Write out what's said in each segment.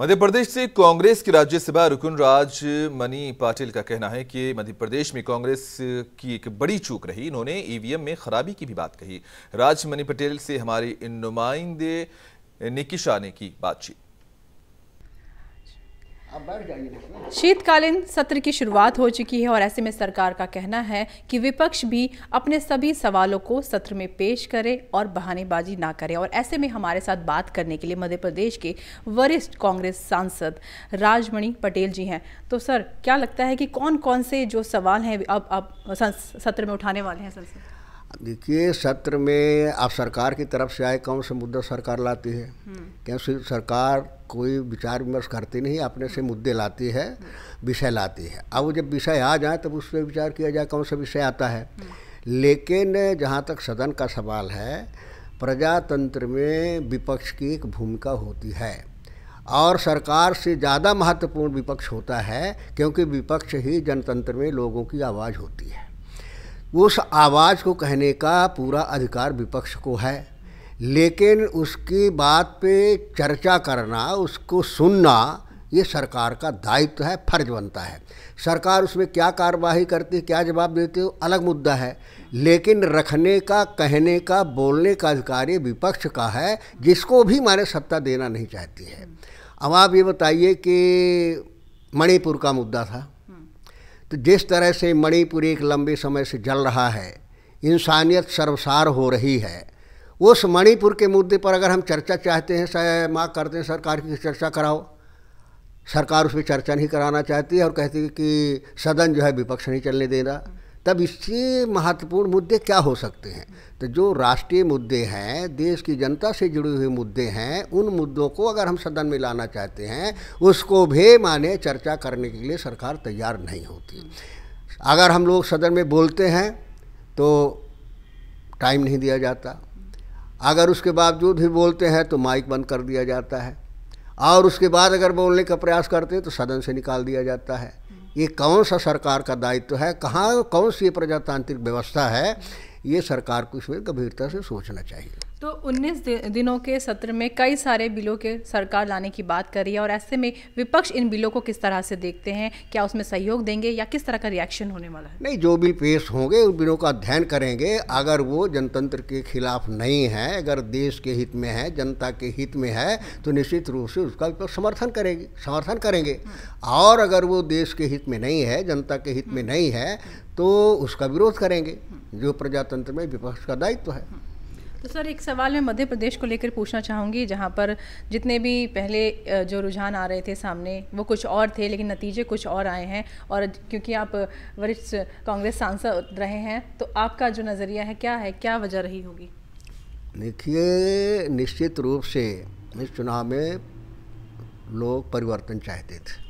मध्य प्रदेश से कांग्रेस की राज्यसभा रुकुन राज मनी पाटिल का कहना है कि मध्य प्रदेश में कांग्रेस की एक बड़ी चूक रही इन्होंने ईवीएम में खराबी की भी बात कही राज मनी पटेल से हमारे नुमाइंदे निकिशा ने की बातचीत शीतकालीन सत्र की शुरुआत हो चुकी है और ऐसे में सरकार का कहना है कि विपक्ष भी अपने सभी सवालों को सत्र में पेश करे और बहानेबाजी ना करे और ऐसे में हमारे साथ बात करने के लिए मध्य प्रदेश के वरिष्ठ कांग्रेस सांसद राजमणि पटेल जी हैं तो सर क्या लगता है कि कौन कौन से जो सवाल हैं अब आप सत्र में उठाने वाले हैं संसद देखिए सत्र में आप सरकार की तरफ से आए कौन से मुद्दा सरकार लाती है हम्म। क्योंकि सरकार कोई विचार विमर्श करती नहीं अपने से मुद्दे लाती है हम्म। विषय लाती है अब वो जब विषय आ जाए तब उस पर विचार किया जाए कौन सा विषय आता है हम्म। लेकिन जहाँ तक सदन का सवाल है प्रजातंत्र में विपक्ष की एक भूमिका होती है और सरकार से ज़्यादा महत्वपूर्ण विपक्ष होता है क्योंकि विपक्ष ही जनतंत्र में लोगों की आवाज़ होती है उस आवाज़ को कहने का पूरा अधिकार विपक्ष को है लेकिन उसकी बात पे चर्चा करना उसको सुनना ये सरकार का दायित्व है फर्ज बनता है सरकार उसमें क्या कार्यवाही करती है क्या जवाब देती है अलग मुद्दा है लेकिन रखने का कहने का बोलने का अधिकार ये विपक्ष का है जिसको भी मारे सत्ता देना नहीं चाहती है अब आप ये बताइए कि मणिपुर का मुद्दा था तो जिस तरह से मणिपुर एक लंबे समय से जल रहा है इंसानियत सर्वसार हो रही है उस मणिपुर के मुद्दे पर अगर हम चर्चा चाहते हैं माँ करते हैं सरकार की चर्चा कराओ सरकार उस पर चर्चा नहीं कराना चाहती है और कहती है कि सदन जो है विपक्ष नहीं चलने दे रहा तब इससे महत्वपूर्ण मुद्दे क्या हो सकते हैं तो जो राष्ट्रीय मुद्दे हैं देश की जनता से जुड़े हुए मुद्दे हैं उन मुद्दों को अगर हम सदन में लाना चाहते हैं उसको भी माने चर्चा करने के लिए सरकार तैयार नहीं होती अगर हम लोग सदन में बोलते हैं तो टाइम नहीं दिया जाता अगर उसके बावजूद भी बोलते हैं तो माइक बंद कर दिया जाता है और उसके बाद अगर बोलने का प्रयास करते हैं तो सदन से निकाल दिया जाता है ये कौन सा सरकार का दायित्व है कहाँ कौन सी प्रजातांत्रिक व्यवस्था है ये सरकार को इसमें गंभीरता से सोचना चाहिए तो 19 दिनों के सत्र में कई सारे बिलों के सरकार लाने की बात कर रही है और ऐसे में विपक्ष इन बिलों को किस तरह से देखते हैं क्या उसमें सहयोग देंगे या किस तरह का रिएक्शन होने वाला है नहीं जो बिल पेश होंगे उन बिलों का अध्ययन करेंगे अगर वो जनतंत्र के खिलाफ नहीं है अगर देश के हित में है जनता के हित में है तो निश्चित रूप से उसका विपक्ष तो समर्थन करेगी समर्थन करेंगे और अगर वो देश के हित में नहीं है जनता के हित में नहीं है तो उसका विरोध करेंगे जो प्रजातंत्र में विपक्ष का दायित्व है तो सर एक सवाल मैं मध्य प्रदेश को लेकर पूछना चाहूँगी जहाँ पर जितने भी पहले जो रुझान आ रहे थे सामने वो कुछ और थे लेकिन नतीजे कुछ और आए हैं और क्योंकि आप वरिष्ठ कांग्रेस सांसद रहे हैं तो आपका जो नज़रिया है क्या है क्या वजह रही होगी देखिए निश्चित रूप से इस चुनाव में लोग परिवर्तन चाहते थे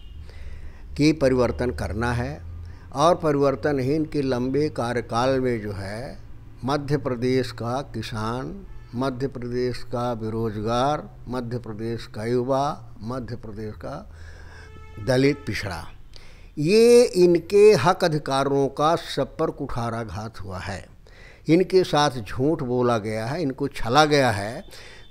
कि परिवर्तन करना है और परिवर्तन ही इनके लंबे कार्यकाल में जो है मध्य प्रदेश का किसान मध्य प्रदेश का बेरोजगार मध्य प्रदेश का युवा मध्य प्रदेश का दलित पिछड़ा ये इनके हक अधिकारों का सब पर कुठाराघात हुआ है इनके साथ झूठ बोला गया है इनको छला गया है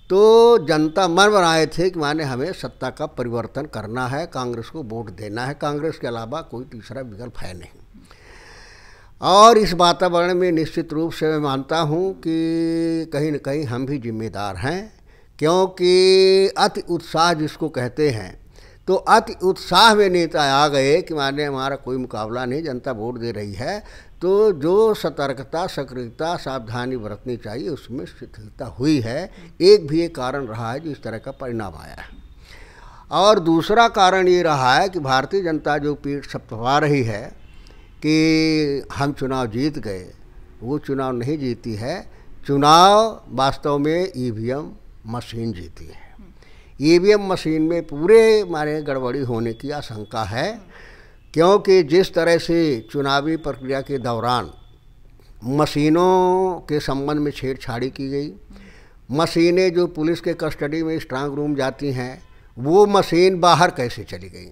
तो जनता मर बनाए थे कि माने हमें सत्ता का परिवर्तन करना है कांग्रेस को वोट देना है कांग्रेस के अलावा कोई तीसरा विकल्प है नहीं और इस वातावरण में निश्चित रूप से मैं मानता हूँ कि कहीं ना कहीं हम भी जिम्मेदार हैं क्योंकि अति उत्साह जिसको कहते हैं तो अति उत्साह में नेता आ गए कि माने हमारा कोई मुकाबला नहीं जनता वोट दे रही है तो जो सतर्कता सक्रियता सावधानी बरतनी चाहिए उसमें शिथिलता हुई है एक भी एक कारण रहा है जो इस तरह का परिणाम आया है और दूसरा कारण ये रहा है कि भारतीय जनता जो पीठ सपा रही है कि हम चुनाव जीत गए वो चुनाव नहीं जीती है चुनाव वास्तव में ईवीएम e मशीन जीती है ईवीएम e मशीन में पूरे मारे गड़बड़ी होने की आशंका है क्योंकि जिस तरह से चुनावी प्रक्रिया के दौरान मशीनों के संबंध में छेड़छाड़ी की गई मशीनें जो पुलिस के कस्टडी में स्ट्रांग रूम जाती हैं वो मशीन बाहर कैसे चली गई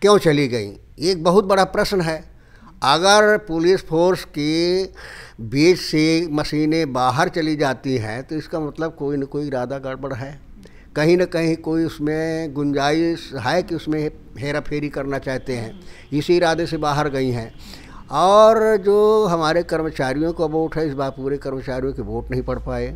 क्यों चली गई एक बहुत बड़ा प्रश्न है अगर पुलिस फोर्स के बीच से मशीनें बाहर चली जाती हैं तो इसका मतलब कोई ना कोई इरादा गड़बड़ है कहीं ना कहीं कोई उसमें गुंजाइश है कि उसमें हेरा फेरी करना चाहते हैं इसी इरादे से बाहर गई हैं और जो हमारे कर्मचारियों का वोट है इस बार पूरे कर्मचारियों के वोट नहीं पड़ पाए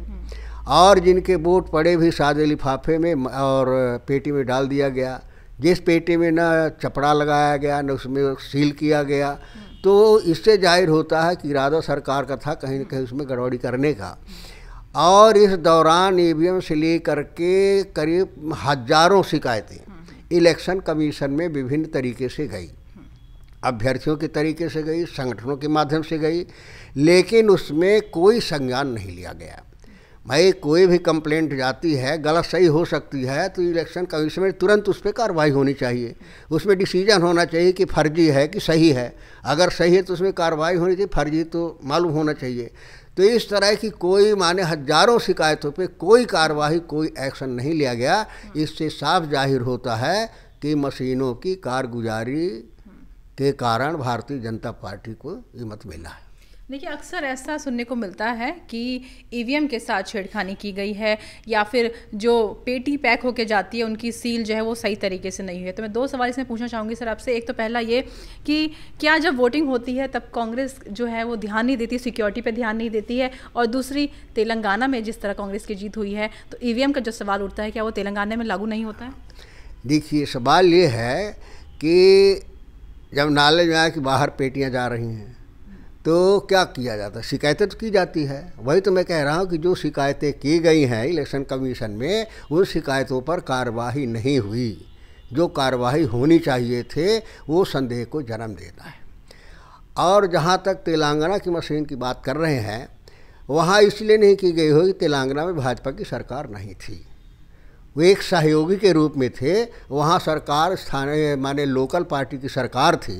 और जिनके वोट पड़े भी सादे लिफाफे में और पेटी में डाल दिया गया जिस पेटी में ना चपड़ा लगाया गया न उसमें सील किया गया तो इससे जाहिर होता है कि इरादा सरकार का था कहीं ना कहीं उसमें गड़बड़ी करने का और इस दौरान ई e से ले करके करीब हजारों शिकायतें इलेक्शन कमीशन में विभिन्न तरीके से गई अभ्यर्थियों के तरीके से गई संगठनों के माध्यम से गई लेकिन उसमें कोई संज्ञान नहीं लिया गया भाई कोई भी कंप्लेंट जाती है गलत सही हो सकती है तो इलेक्शन कमीशन में तुरंत उस पर कार्रवाई होनी चाहिए उसमें डिसीजन होना चाहिए कि फर्जी है कि सही है अगर सही है तो उसमें कार्रवाई होनी चाहिए फर्जी तो मालूम होना चाहिए तो इस तरह की कोई माने हजारों शिकायतों पे कोई कार्रवाई कोई एक्शन नहीं लिया गया इससे साफ जाहिर होता है कि मशीनों की कारगुजारी के कारण भारतीय जनता पार्टी को ये मत मिला है देखिए अक्सर ऐसा सुनने को मिलता है कि ई के साथ छेड़खानी की गई है या फिर जो पेटी पैक होके जाती है उनकी सील जो है वो सही तरीके से नहीं हुई है तो मैं दो सवाल इसमें पूछना चाहूँगी सर आपसे एक तो पहला ये कि क्या जब वोटिंग होती है तब कांग्रेस जो है वो ध्यान नहीं देती सिक्योरिटी पर ध्यान नहीं देती है और दूसरी तेलंगाना में जिस तरह कांग्रेस की जीत हुई है तो ई का जो सवाल उठता है क्या वो तेलंगाना में लागू नहीं होता है देखिए सवाल ये है कि जब नाले में है कि बाहर पेटियाँ जा रही हैं तो क्या किया जाता है शिकायतें तो की जाती है वही तो मैं कह रहा हूँ कि जो शिकायतें की गई हैं इलेक्शन कमीशन में उन शिकायतों पर कार्रवाई नहीं हुई जो कार्रवाई होनी चाहिए थे वो संदेह को जन्म देता है और जहाँ तक तेलंगाना की मशीन की बात कर रहे हैं वहाँ इसलिए नहीं की गई होगी तेलंगाना में भाजपा की सरकार नहीं थी वो एक सहयोगी के रूप में थे वहाँ सरकार स्थानीय माने लोकल पार्टी की सरकार थी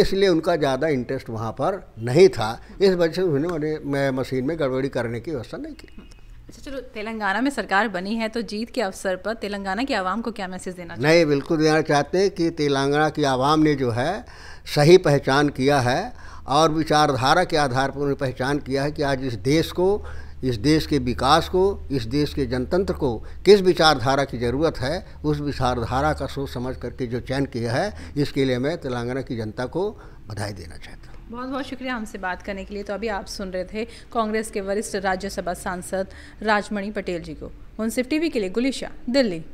इसलिए उनका ज़्यादा इंटरेस्ट वहाँ पर नहीं था इस वजह से उन्होंने मशीन में गड़बड़ी करने की व्यवस्था नहीं की अच्छा चलो तेलंगाना में सरकार बनी है तो जीत के अवसर पर तेलंगाना की आवाम को क्या मैसेज देना नहीं बिल्कुल देना चाहते हैं कि तेलंगाना की आवाम ने जो है सही पहचान किया है और विचारधारा के आधार पर उन्हें पहचान किया है कि आज इस देश को इस देश के विकास को इस देश के जनतंत्र को किस विचारधारा की ज़रूरत है उस विचारधारा का सोच समझ करके जो चयन किया है इसके लिए मैं तेलंगाना की जनता को बधाई देना चाहता हूँ बहुत बहुत शुक्रिया हमसे बात करने के लिए तो अभी आप सुन रहे थे कांग्रेस के वरिष्ठ राज्यसभा सांसद राजमणि पटेल जी को मुंसिफ टीवी के लिए गुलिशा दिल्ली